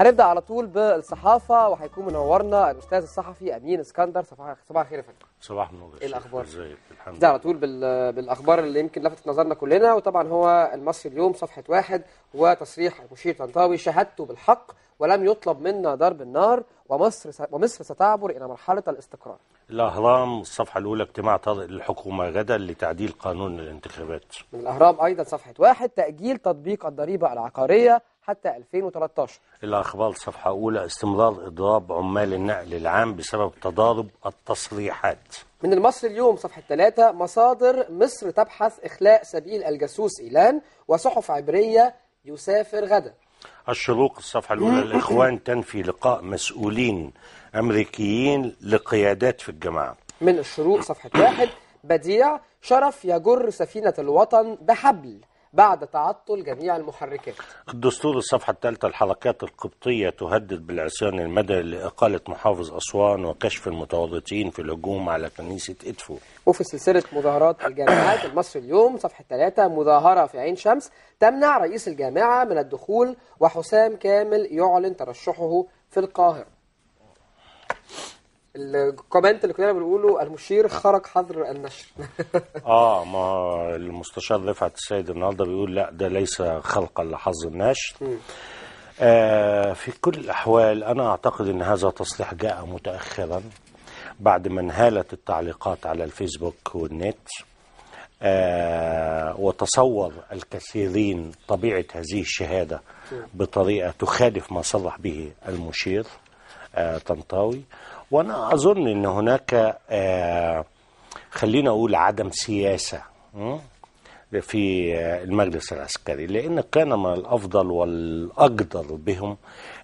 هنبدا على طول بالصحافه وهيكون منورنا الاستاذ الصحفي امين اسكندر صباح صباح الخير يا فندم صباح النور ايه الاخبار ازيك الحمد لله على طول بالاخبار اللي يمكن لفتت نظرنا كلنا وطبعا هو المصري اليوم صفحه واحد وتصريح المشير طنطاوي شهادته بالحق ولم يطلب منا ضرب النار ومصر ومصر ستعبر الى مرحله الاستقرار الأهرام الصفحة الأولى اجتماع طارئ للحكومة غدا لتعديل قانون الانتخابات من الأهرام أيضا صفحة واحد تأجيل تطبيق الضريبة العقارية حتى 2013 الأخبار صفحة أولى استمرار إضراب عمال النقل العام بسبب تضارب التصريحات من المصري اليوم صفحة ثلاثة مصادر مصر تبحث إخلاء سبيل الجاسوس إيلان وصحف عبرية يسافر غدا الشروق الصفحة الأولى الإخوان تنفي لقاء مسؤولين أمريكيين لقيادات في الجماعة من الشروق صفحة واحد بديع شرف يجر سفينة الوطن بحبل بعد تعطل جميع المحركات الدستور الصفحة الثالثة الحركات القبطية تهدد بالعصيان المدني لإقالة محافظ أسوان وكشف المتورطين في الهجوم على كنيسة إدفو وفي سلسلة مظاهرات الجامعات المصري اليوم صفحة ثلاثة مظاهرة في عين شمس تمنع رئيس الجامعة من الدخول وحسام كامل يعلن ترشحه في القاهرة الكومنت اللي كنا بنقوله المشير آه. خرج حظر النشر اه ما المستشار رفعت السيد النهارده بيقول لا ده ليس خلقا لحظ النشر آه في كل الاحوال انا اعتقد ان هذا تصليح جاء متاخرا بعد ما انهالت التعليقات على الفيسبوك والنت آه وتصور الكثيرين طبيعه هذه الشهاده بطريقه تخالف ما صرح به المشير آه طنطاوي وانا اظن ان هناك آه، خلينا اقول عدم سياسه في المجلس العسكري لان كان من الافضل والاجدر بهم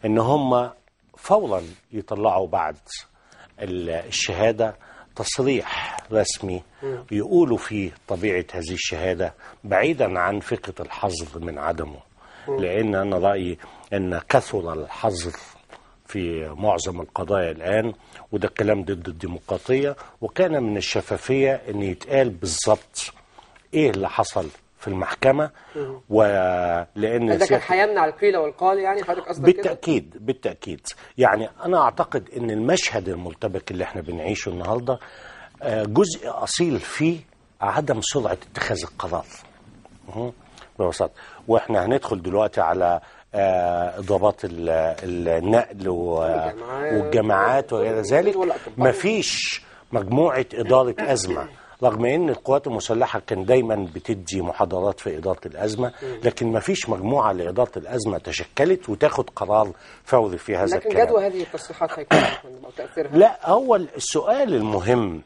ان هم فورا يطلعوا بعد الشهاده تصريح رسمي يقولوا فيه طبيعه هذه الشهاده بعيدا عن فكره الحظر من عدمه لان انا رايي ان كثر الحظر في معظم القضايا الآن وده الكلام ضد الديمقراطية وكان من الشفافية أن يتقال بالظبط إيه اللي حصل في المحكمة ولأن ده كان هيمنع القيل والقال يعني حضرتك قصدك بالتأكيد كده؟ بالتأكيد يعني أنا أعتقد أن المشهد المرتبك اللي احنا بنعيشه النهاردة آه، جزء أصيل فيه عدم سرعة اتخاذ القرار ببساطة واحنا هندخل دلوقتي على آه، ضباط النقل والجماعات وغير ذلك مفيش مجموعة إدارة أزمة رغم ان القوات المسلحه كان دايما بتدي محاضرات في اداره الازمه لكن ما فيش مجموعه لاداره الازمه تشكلت وتاخد قرار فوري في هذا لكن الكلام لكن جدوى هذه التصريحات هيكون تاثيرها لا هو السؤال المهم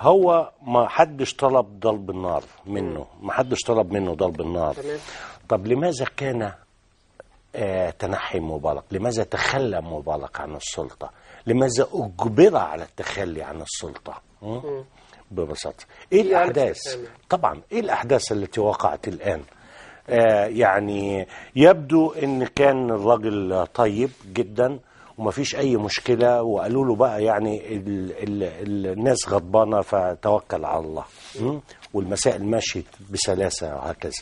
هو ما حدش طلب ضرب النار منه ما حدش طلب منه ضرب النار طب لماذا كان آه، تنحي مبارك لماذا تخلى مبارك عن السلطة لماذا أجبر على التخلي عن السلطة ببساطة إيه الأحداث طبعا إيه الأحداث التي وقعت الآن آه يعني يبدو أن كان الرجل طيب جدا وما فيش أي مشكلة وقالوا له بقى يعني ال ال الناس غضبانة فتوكل على الله والمسائل مشيت بسلاسة وهكذا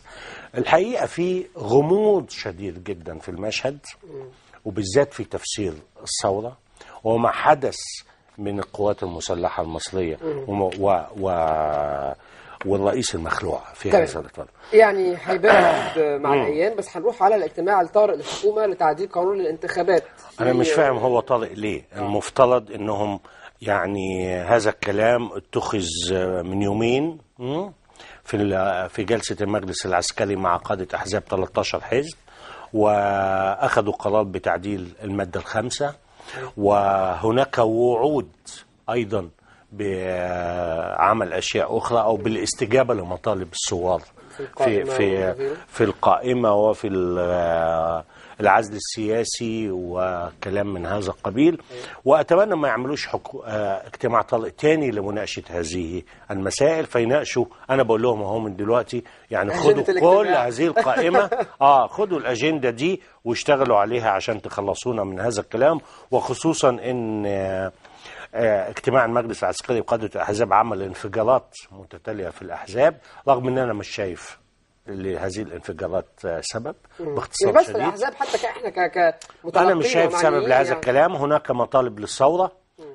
الحقيقة في غموض شديد جدا في المشهد وبالذات في تفسير الثورة وما حدث من القوات المسلحة المصرية و, و, و والرئيس المخلوع في هذا الطلب يعني هيبقى مع الايام بس هنروح على الاجتماع الطارئ للحكومه لتعديل قانون الانتخابات انا مش فاهم هو طارئ ليه آه. المفترض انهم يعني هذا الكلام اتخذ من يومين في في جلسه المجلس العسكري مع قاده احزاب 13 حزب واخذوا قرار بتعديل الماده الخامسه وهناك وعود ايضا بعمل اشياء اخرى او بالاستجابه لمطالب الثوار في في في القائمه وفي العزل السياسي وكلام من هذا القبيل واتمنى ما يعملوش حكو... آه، اجتماع طلق تاني لمناقشه هذه المسائل فيناقشوا انا بقول لهم اهو من دلوقتي يعني خدوا كل هذه القائمه اه خدوا الاجنده دي واشتغلوا عليها عشان تخلصونا من هذا الكلام وخصوصا ان آه اجتماع المجلس العسكري وقادة الأحزاب عمل انفجارات متتالية في الأحزاب رغم أن أنا مش شايف لهذه الانفجارات سبب يعني باختصار مش بس شديد. الأحزاب حتى كإحنا ك أنا مش شايف سبب لهذا يعني. الكلام هناك مطالب للثورة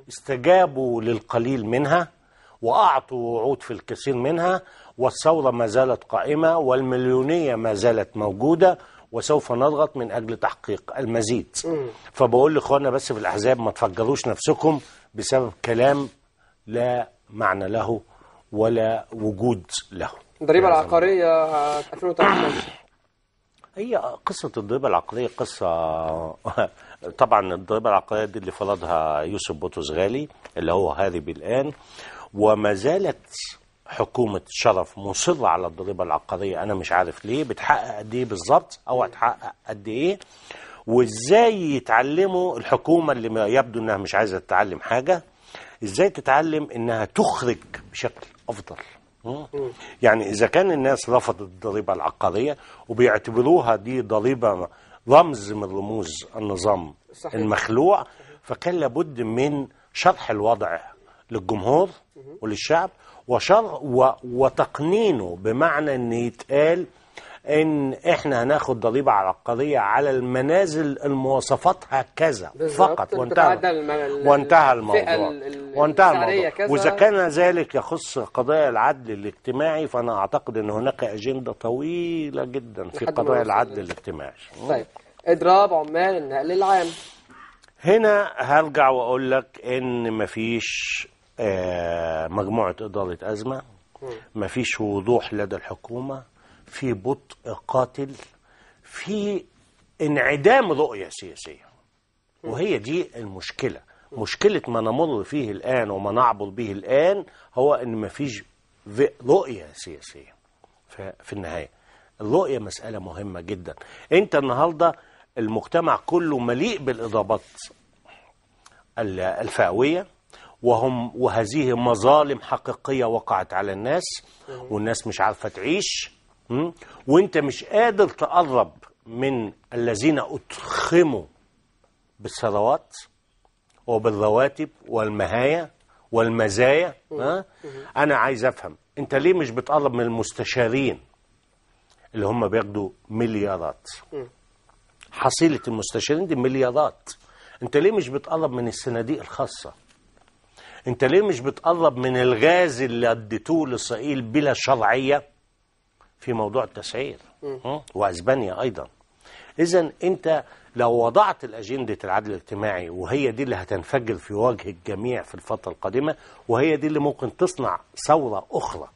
استجابوا للقليل منها وأعطوا وعود في الكثير منها والثورة ما زالت قائمة والمليونية ما زالت موجودة وسوف نضغط من أجل تحقيق المزيد فبقول لإخواننا بس في الأحزاب ما تفجروش نفسكم بسبب كلام لا معنى له ولا وجود له الضريبة يعني العقارية 2018 آه، هي قصة الضريبة العقارية قصة طبعا الضريبة العقارية دي اللي فرضها يوسف بوتوس غالي اللي هو هارب الآن وما زالت حكومة شرف مصرة على الضريبة العقارية أنا مش عارف ليه بتحقق قد إيه بالظبط أو هتحقق قد إيه وازاي يتعلموا الحكومة اللي ما يبدو انها مش عايزة تتعلم حاجة ازاي تتعلم انها تخرج بشكل افضل يعني اذا كان الناس رفضت الضريبة العقارية وبيعتبروها دي ضريبة رمز من رموز النظام صحيح. المخلوع فكان لابد من شرح الوضع للجمهور وللشعب وشر و... وتقنينه بمعنى ان يتقال ان احنا هناخد ضريبه على القضيه على المنازل المواصفاتها كذا فقط وانتهى وانتهى الموضوع وانتهى الموضوع واذا كان ذلك يخص قضايا العدل الاجتماعي فانا اعتقد ان هناك اجنده طويله جدا في قضايا العدل الاجتماعي طيب اضراب عمال النقل العام هنا هرجع واقول لك ان مفيش آه، مجموعه اداره ازمه مفيش وضوح لدى الحكومه في بطء قاتل في انعدام رؤية سياسية وهي دي المشكلة مشكلة ما نمر فيه الآن وما نعبر به الآن هو أن ما فيش رؤية سياسية في النهاية الرؤية مسألة مهمة جدا أنت النهاردة المجتمع كله مليء بالإضابات الفئوية وهم وهذه مظالم حقيقية وقعت على الناس والناس مش عارفة تعيش وانت مش قادر تقرب من الذين أتخموا بالثروات وبالرواتب والمهايا والمزايا ها؟ أنا عايز أفهم أنت ليه مش بتقرب من المستشارين اللي هم بياخدوا مليارات حصيلة المستشارين دي مليارات أنت ليه مش بتقرب من الصناديق الخاصة أنت ليه مش بتقرب من الغاز اللي أديتوه لإسرائيل بلا شرعية في موضوع التسعير واسبانيا ايضا اذا انت لو وضعت الاجنده العدل الاجتماعي وهي دي اللي هتنفجر في وجه الجميع في الفتره القادمه وهي دي اللي ممكن تصنع ثوره اخرى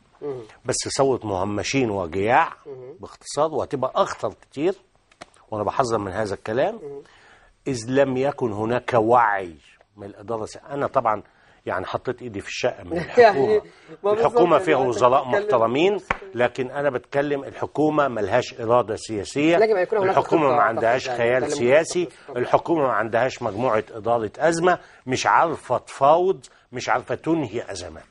بس ثوره مهمشين وجياع باختصار وهتبقى اخطر كتير وانا بحذر من هذا الكلام اذ لم يكن هناك وعي من الاداره انا طبعا يعني حطيت ايدي في الشقه من يعني الحكومه الحكومه يعني فيها وزراء محترمين لكن انا بتكلم الحكومه ملهاش اراده سياسيه الحكومه ما عندهاش يعني، خيال سياسي الحكومه ما عندهاش مجموعه اداره ازمه مش عارفه تفاوض مش عارفه تنهي ازمات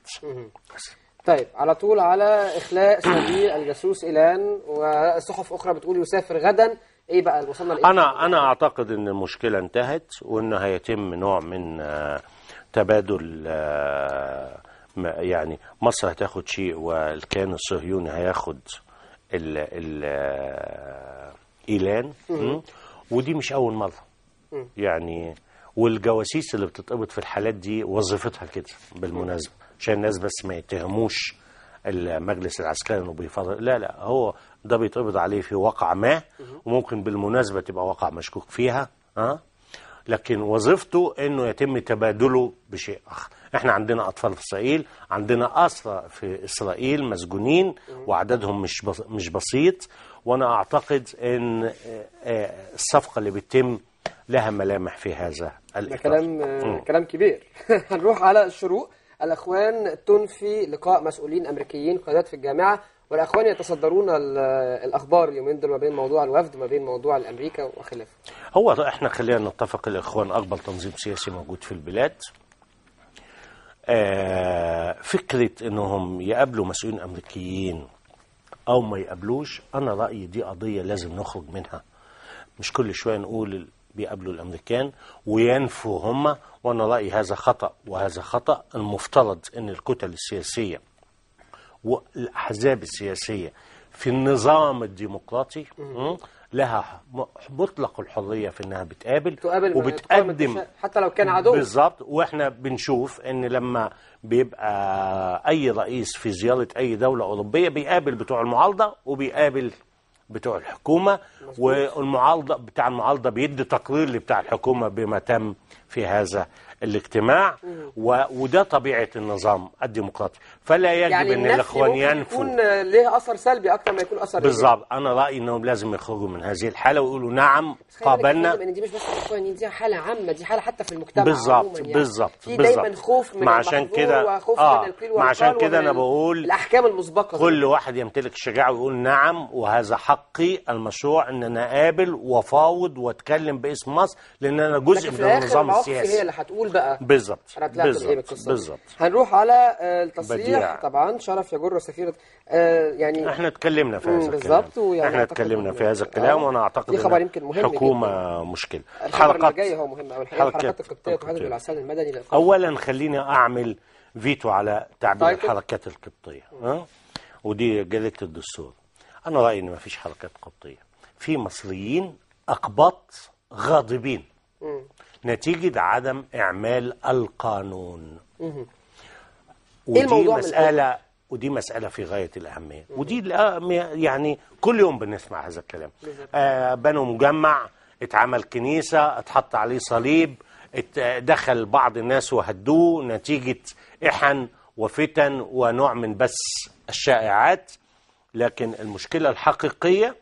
طيب على طول على اخلاء سبيل الجاسوس ايلان وصحف اخرى بتقول يسافر غدا ايه بقى وصلنا انا انا اعتقد ان المشكله انتهت وان هيتم نوع من آه تبادل آه، يعني مصر هتاخد شيء والكيان الصهيوني هياخد ال ال آه، ايلان ودي مش اول مره يعني والجواسيس اللي بتتقبض في الحالات دي وظيفتها كده بالمناسبه عشان الناس بس ما يتهموش المجلس العسكري انه بيفضل لا لا هو ده بيتقبض عليه في واقع ما وممكن بالمناسبه تبقى واقع مشكوك فيها ها أه؟ لكن وظيفته انه يتم تبادله بشيء اخر احنا عندنا اطفال في اسرائيل عندنا اسرى في اسرائيل مسجونين وعددهم مش مش بسيط وانا اعتقد ان آه، الصفقه اللي بتتم لها ملامح في هذا الإطار. كلام آه، كلام كبير هنروح على الشروق الاخوان تنفي لقاء مسؤولين امريكيين قيادات في الجامعه والاخوان يتصدرون الاخبار اليومين دول ما بين موضوع الوفد ما بين موضوع الامريكا وخلافه هو احنا خلينا نتفق الاخوان اكبر تنظيم سياسي موجود في البلاد آه، فكره انهم يقابلوا مسؤولين امريكيين او ما يقابلوش انا رايي دي قضيه لازم نخرج منها مش كل شويه نقول بيقابلوا الامريكان وينفوا هم وانا رايي هذا خطا وهذا خطا المفترض ان الكتل السياسيه والأحزاب السياسية في النظام الديمقراطي لها مطلق الحريه في انها بتقابل تقابل وبتقدم حتى لو كان عدو بالظبط واحنا بنشوف ان لما بيبقى اي رئيس في زياره اي دوله اوروبيه بيقابل بتوع المعارضه وبيقابل بتوع الحكومه والمعارضه بتاع المعارضه بيدي تقرير لبتاع الحكومه بما تم في هذا الاجتماع و... وده طبيعة النظام الديمقراطي فلا يجب يعني أن الإخوان ينفوا يكون ليه أثر سلبي أكتر ما يكون أثر بالظبط أنا رأيي أنهم لازم يخرجوا من هذه الحالة ويقولوا نعم قابلنا دي مش بس الإخوان دي حالة عامة دي حالة حتى في المجتمع بالظبط يعني. بالظبط في دايما خوف من عشان كده آه مع عشان كده أنا بقول الأحكام المسبقة كل واحد يمتلك الشجاعة ويقول نعم وهذا حقي المشروع أن أنا أقابل وأفاوض وأتكلم باسم مصر لأن أنا جزء من النظام السياسي هي اللي هتقول بقى بالظبط انا طلعت بايه بالقصه بالظبط هنروح على آه، التصريح طبعا شرف يجر سفير آه يعني احنا اتكلمنا في هذا بالظبط ويعني احنا اتكلمنا في هذا الكلام آه، وانا اعتقد دي خبر يمكن مهم حكومه جداً. مشكله الحلقات الجايه هو مهم قوي الحركات القبطيه تهدد العسل المدني اولا خليني اعمل فيتو على تعبير الحركات طيب. القبطيه ودي جلاله الدستور انا رايي ان ما فيش حركات قبطيه في مصريين اقباط غاضبين نتيجة عدم إعمال القانون إيه ودي مسألة ودي مسألة في غاية الأهمية ودي يعني كل يوم بنسمع هذا الكلام آه، بنوا مجمع اتعمل كنيسة اتحط عليه صليب دخل بعض الناس وهدوه نتيجة إحن وفتن ونوع من بس الشائعات لكن المشكلة الحقيقية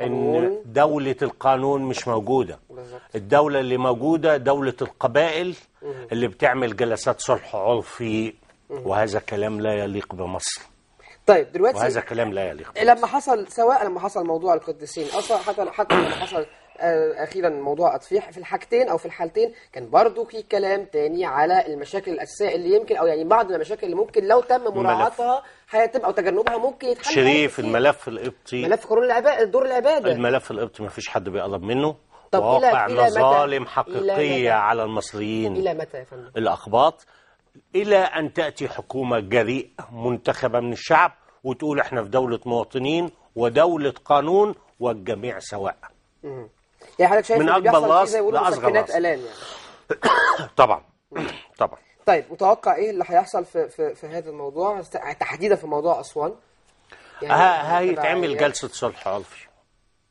القانون ان دولة القانون مش موجودة بالزبط. الدولة اللي موجودة دولة القبائل مم. اللي بتعمل جلسات صلح عرفي وهذا كلام لا يليق بمصر طيب دلوقتي وهذا كلام لا يليق بمصر. لما حصل سواء لما حصل موضوع القديسين اصلا حتى حتى لما حصل آه، اخيرا موضوع اطفيح في الحاجتين او في الحالتين كان برضو في كلام تاني على المشاكل الاساسيه اللي يمكن او يعني بعض المشاكل اللي ممكن لو تم مراعاتها هتبقى او تجنبها ممكن يتحل شريف الملف القبطي ملف قانون العباده دور العباده الملف القبطي ما فيش حد بيقرب منه طب واقع إلى مظالم متى؟ حقيقيه إلى على المصريين الى متى يا فندم الاخباط الى ان تاتي حكومه جريئه منتخبه من الشعب وتقول احنا في دوله مواطنين ودوله قانون والجميع سواء يعني حضرتك شايف من اكبر لاص لاصغر لاص يعني طبعا طبعا طيب متوقع ايه اللي هيحصل في في, في هذا الموضوع تحديدا في موضوع اسوان يعني هيتعمل يعني جلسه صلح عرفي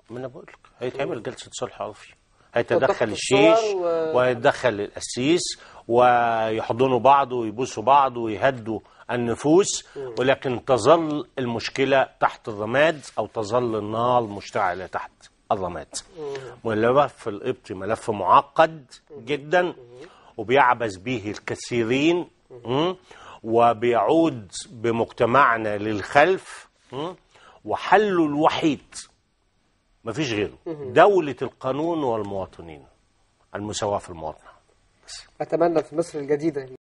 ما انا بقول لك هيتعمل جلسه صلح عرفي هيتدخل الشيش و... وهيتدخل القسيس ويحضنوا بعض ويبوسوا بعض ويهدوا النفوس ولكن تظل المشكلة تحت الرماد أو تظل النار مشتعلة تحت أزمات ملف القبطي ملف معقد جدا وبيعبث به الكثيرين وبيعود بمجتمعنا للخلف وحله الوحيد مفيش غيره دولة القانون والمواطنين المساواة في المواطنة أتمنى في مصر الجديدة